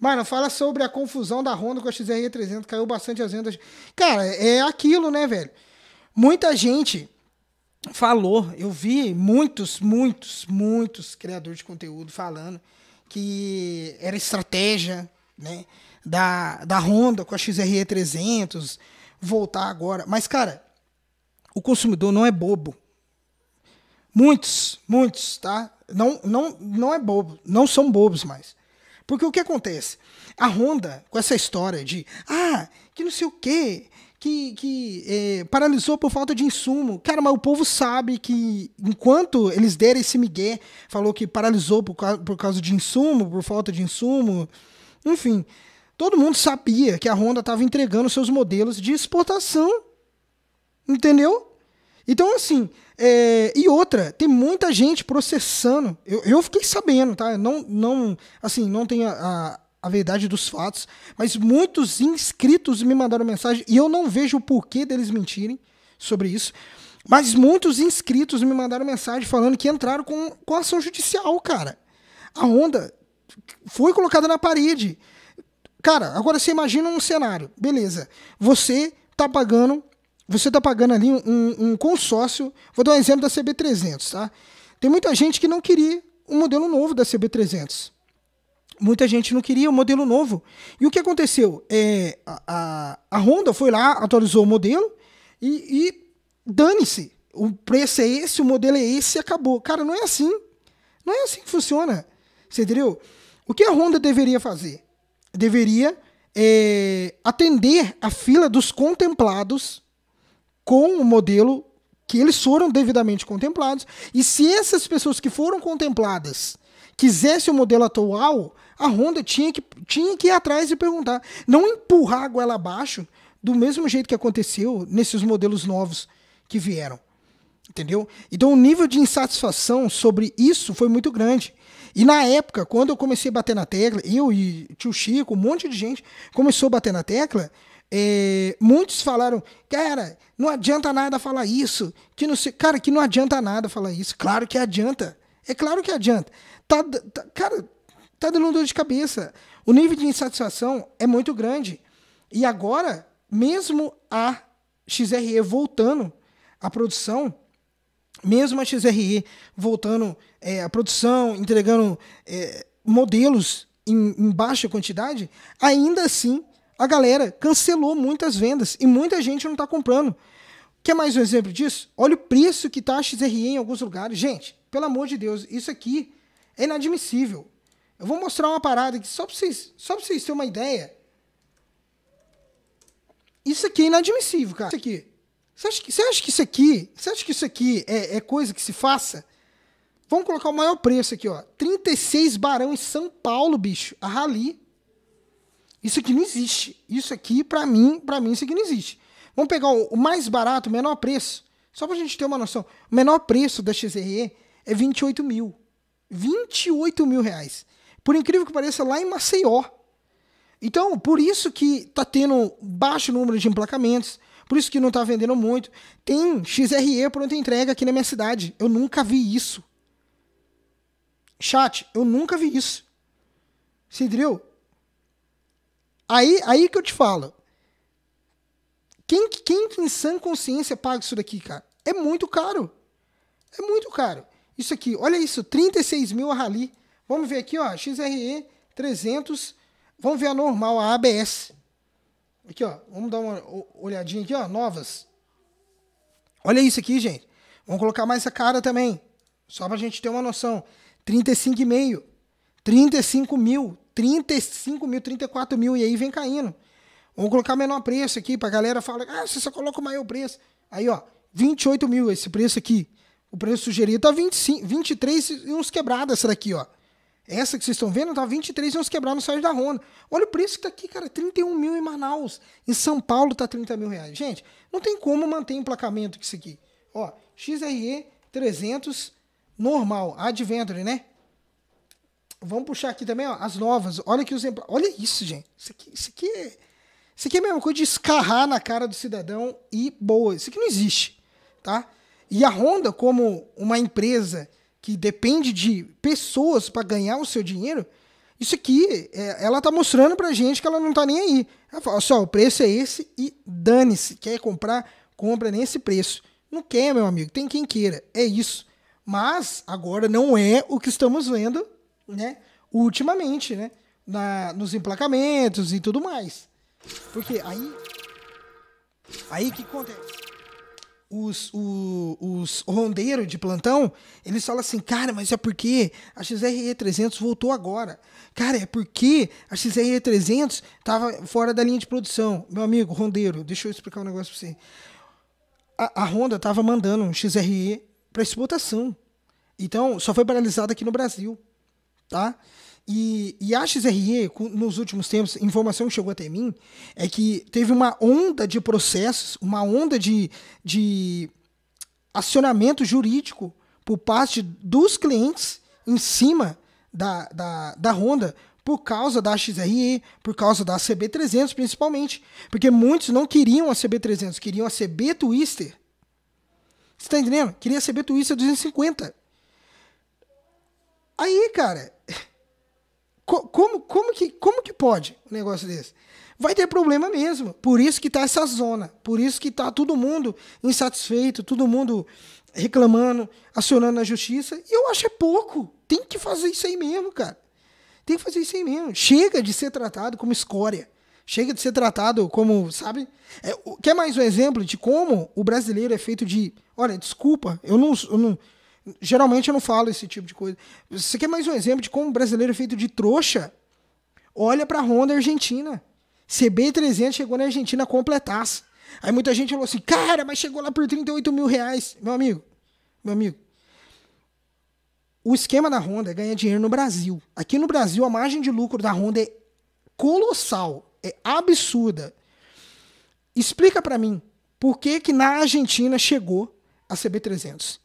Mano, fala sobre a confusão da Honda com a XRE 300 caiu bastante as vendas. Cara, é aquilo, né, velho? Muita gente falou, eu vi muitos, muitos, muitos criadores de conteúdo falando que era estratégia, né, da, da Honda com a XRE 300 voltar agora. Mas, cara, o consumidor não é bobo. Muitos, muitos, tá? Não, não, não é bobo, não são bobos mais. Porque o que acontece? A Honda, com essa história de, ah, que não sei o quê, que, que é, paralisou por falta de insumo. Cara, mas o povo sabe que enquanto eles deram esse migué, falou que paralisou por, causa, por causa de insumo, por falta de insumo, enfim, todo mundo sabia que a Honda estava entregando seus modelos de exportação, entendeu? Então, assim, é, e outra, tem muita gente processando. Eu, eu fiquei sabendo, tá? Não, não, assim, não tem a, a, a, verdade dos fatos, mas muitos inscritos me mandaram mensagem e eu não vejo o porquê deles mentirem sobre isso. Mas muitos inscritos me mandaram mensagem falando que entraram com, com ação judicial, cara. A onda foi colocada na parede. Cara, agora você imagina um cenário. Beleza. Você tá pagando você está pagando ali um, um, consórcio. Vou dar um exemplo da CB300, tá? Tem muita gente que não queria um modelo novo da CB300. Muita gente não queria um modelo novo. E o que aconteceu? É, a, a, a Honda foi lá, atualizou o modelo e, e dane-se. O preço é esse, o modelo é esse e acabou. Cara, não é assim. Não é assim que funciona. Você entendeu? O que a Honda deveria fazer? Deveria é, atender a fila dos contemplados com o modelo que eles foram devidamente contemplados. E se essas pessoas que foram contempladas quisessem o modelo atual, a Honda tinha que, tinha que ir atrás e perguntar. Não empurrar a goela abaixo do mesmo jeito que aconteceu nesses modelos novos que vieram. Entendeu? Então o nível de insatisfação sobre isso foi muito grande. E na época, quando eu comecei a bater na tecla, eu e tio Chico, um monte de gente começou a bater na tecla, é, muitos falaram, cara, não adianta nada falar isso. Que não sei, cara, que não adianta nada falar isso. Claro que adianta. É claro que adianta. Tá, tá, cara, tá dando dor de cabeça. O nível de insatisfação é muito grande. E agora, mesmo a XRE voltando à produção, mesmo a XRE voltando é, à produção, entregando é, modelos em, em baixa quantidade, ainda assim a galera cancelou muitas vendas e muita gente não está comprando. Quer mais um exemplo disso? Olha o preço que está a XRE em alguns lugares. Gente, pelo amor de Deus, isso aqui é inadmissível. Eu vou mostrar uma parada aqui só para vocês, vocês terem uma ideia. Isso aqui é inadmissível, cara. Isso aqui. Você acha que, você acha que isso aqui, você acha que isso aqui é, é coisa que se faça? Vamos colocar o maior preço aqui, ó. 36 Barão em São Paulo, bicho. A Rally. Isso aqui não existe. Isso aqui, para mim, para mim, isso aqui não existe. Vamos pegar o mais barato, o menor preço. Só para a gente ter uma noção. O menor preço da XRE é 28 mil. 28 mil reais. Por incrível que pareça, lá em Maceió. Então, por isso que tá tendo baixo número de emplacamentos, por isso que não tá vendendo muito. Tem XRE pronta entrega aqui na minha cidade. Eu nunca vi isso. Chat, eu nunca vi isso. Você entendeu? Aí, aí que eu te falo. Quem, quem em sã consciência paga isso daqui, cara? É muito caro. É muito caro. Isso aqui, olha isso, 36 mil a rally. Vamos ver aqui, ó, XRE 300. Vamos ver a normal, a ABS. Aqui, ó, vamos dar uma olhadinha aqui, ó, novas. Olha isso aqui, gente. Vamos colocar mais essa cara também. Só pra gente ter uma noção. 35,5. 35 mil. 35 mil, 34 mil, e aí vem caindo. Vamos colocar menor preço aqui, pra galera falar, ah, você só coloca o maior preço. Aí, ó, 28 mil esse preço aqui. O preço sugerido tá 25, 23 e uns quebrados essa daqui, ó. Essa que vocês estão vendo tá 23 e uns quebrados no site da Ronda. Olha o preço que tá aqui, cara, 31 mil em Manaus. Em São Paulo tá 30 mil reais. Gente, não tem como manter emplacamento com isso aqui. Ó, XRE 300 normal, Adventure, né? Vamos puxar aqui também, ó, as novas. Olha que os Olha isso, gente. Isso aqui, isso aqui é. Isso aqui é a mesma coisa de escarrar na cara do cidadão e boa. Isso aqui não existe, tá? E a Honda, como uma empresa que depende de pessoas para ganhar o seu dinheiro, isso aqui, é, ela tá mostrando pra gente que ela não tá nem aí. Ela fala, só, o preço é esse e dane-se. Quer comprar, compra nesse preço. Não quer, meu amigo, tem quem queira. É isso. Mas agora não é o que estamos vendo né? Ultimamente, né? Na, nos emplacamentos e tudo mais. Porque aí. Aí que acontece? Os, o, os rondeiros de plantão, eles falam assim, cara, mas é porque a XRE300 voltou agora. Cara, é porque a XRE300 tava fora da linha de produção. Meu amigo, rondeiro, deixa eu explicar um negócio pra você. A, a Honda tava mandando um XRE para exportação. Então, só foi paralisado aqui no Brasil tá? E, e a XRE, nos últimos tempos, informação que chegou até mim, é que teve uma onda de processos, uma onda de, de acionamento jurídico por parte dos clientes em cima da, da, da Honda por causa da XRE, por causa da CB300 principalmente, porque muitos não queriam a CB300, queriam a CB Twister. Você está entendendo? Queria a CB Twister 250. Aí, cara, como, como, que, como que pode um negócio desse? Vai ter problema mesmo. Por isso que tá essa zona. Por isso que tá todo mundo insatisfeito, todo mundo reclamando, acionando a justiça. E eu acho é pouco. Tem que fazer isso aí mesmo, cara. Tem que fazer isso aí mesmo. Chega de ser tratado como escória. Chega de ser tratado como, sabe? É, quer mais um exemplo de como o brasileiro é feito de. Olha, desculpa, eu não, eu não Geralmente eu não falo esse tipo de coisa. Você quer mais um exemplo de como um brasileiro é feito de trouxa? Olha para a Honda Argentina. CB300 chegou na Argentina completasse. Aí muita gente falou assim, cara, mas chegou lá por 38 mil reais. Meu amigo, meu amigo, o esquema da Honda é ganhar dinheiro no Brasil. Aqui no Brasil, a margem de lucro da Honda é colossal, é absurda. Explica para mim por que, que na Argentina chegou a CB300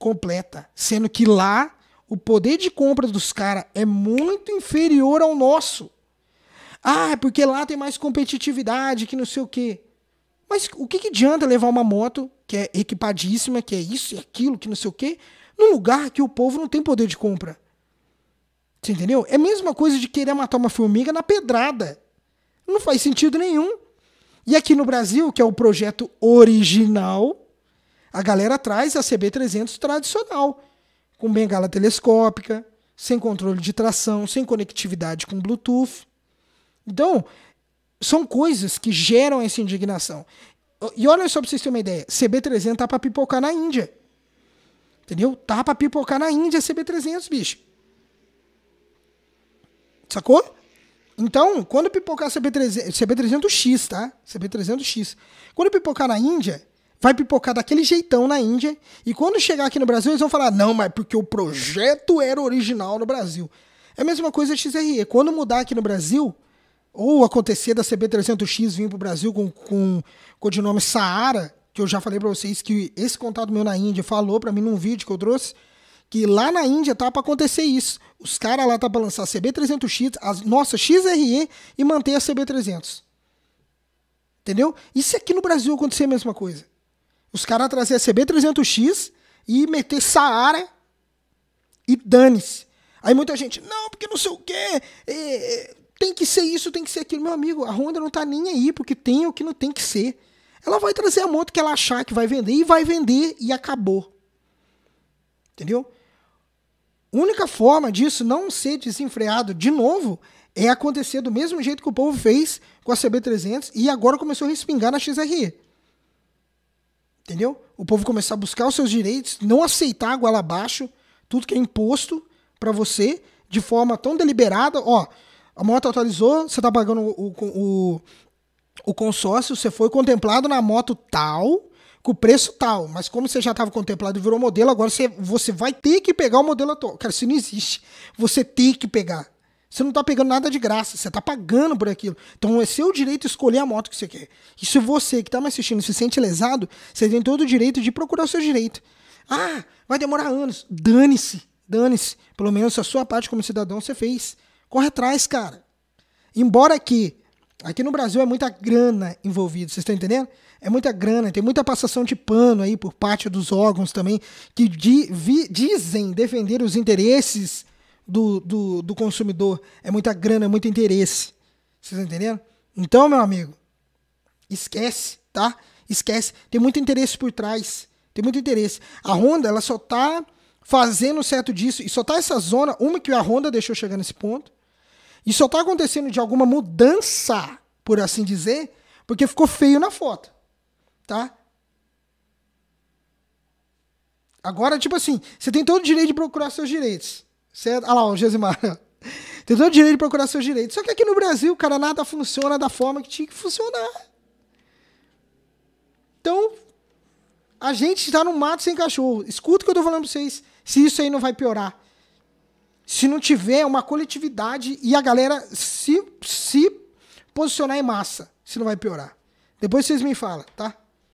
completa. Sendo que lá o poder de compra dos caras é muito inferior ao nosso. Ah, é porque lá tem mais competitividade, que não sei o quê. Mas o que, que adianta levar uma moto que é equipadíssima, que é isso e aquilo, que não sei o quê, num lugar que o povo não tem poder de compra? Você entendeu? É a mesma coisa de querer matar uma formiga na pedrada. Não faz sentido nenhum. E aqui no Brasil, que é o projeto original, a galera traz a CB300 tradicional, com bengala telescópica, sem controle de tração, sem conectividade com Bluetooth. Então, são coisas que geram essa indignação. E olha só para vocês terem uma ideia: CB300 tá para pipocar na Índia. Entendeu? Tá para pipocar na Índia CB300, bicho. Sacou? Então, quando pipocar CB300, CB300X, tá? CB300X. Quando pipocar na Índia, vai pipocar daquele jeitão na Índia e quando chegar aqui no Brasil eles vão falar: não, mas porque o projeto era original no Brasil. É a mesma coisa a XRE. Quando mudar aqui no Brasil, ou acontecer da CB300X vir para o Brasil com, com codinome Saara, que eu já falei para vocês que esse contato meu na Índia falou para mim num vídeo que eu trouxe, que lá na Índia tá para acontecer isso. Os caras lá tá para lançar CB300X, a nossa XRE e manter a CB300. Entendeu? E se aqui no Brasil acontecer a mesma coisa? Os caras trazer a CB300X e meter Saara e dane-se. Aí muita gente, não, porque não sei o quê, é, é, tem que ser isso, tem que ser aquilo. Meu amigo, a Honda não tá nem aí porque tem o que não tem que ser. Ela vai trazer a moto que ela achar que vai vender e vai vender e acabou. Entendeu? Única forma disso não ser desenfreado de novo é acontecer do mesmo jeito que o povo fez com a CB300 e agora começou a respingar na XRE. Entendeu? O povo começar a buscar os seus direitos, não aceitar água lá abaixo tudo que é imposto para você de forma tão deliberada. Ó, a moto atualizou, você tá pagando o, o, o consórcio, você foi contemplado na moto tal, com o preço tal. Mas como você já estava contemplado e virou modelo, agora você, você vai ter que pegar o modelo atual. Cara, isso não existe. Você tem que pegar. Você não está pegando nada de graça, você está pagando por aquilo. Então é seu direito escolher a moto que você quer. E se você que está me assistindo se sente lesado, você tem todo o direito de procurar o seu direito. Ah, vai demorar anos. Dane-se, dane-se. Pelo menos a sua parte como cidadão você fez. Corre atrás, cara. Embora que aqui no Brasil é muita grana envolvida, vocês estão entendendo? É muita grana, tem muita passação de pano aí por parte dos órgãos também que di, vi, dizem defender os interesses do, do, do consumidor, é muita grana, é muito interesse. Vocês entenderam? Então, meu amigo, esquece, tá? Esquece. Tem muito interesse por trás. Tem muito interesse. A Honda, ela só tá fazendo certo disso. E só tá essa zona, uma que a Honda deixou chegar nesse ponto. E só tá acontecendo de alguma mudança, por assim dizer, porque ficou feio na foto. Tá? Agora, tipo assim, você tem todo o direito de procurar seus direitos. Certo? Ah lá, o Gesimar. Tem todo o direito de procurar seus direitos. Só que aqui no Brasil, cara, nada funciona da forma que tinha que funcionar. Então, a gente está no mato sem cachorro. Escuta o que eu estou falando para vocês. Se isso aí não vai piorar. Se não tiver uma coletividade e a galera se, se posicionar em massa, se não vai piorar. Depois vocês me falam, tá?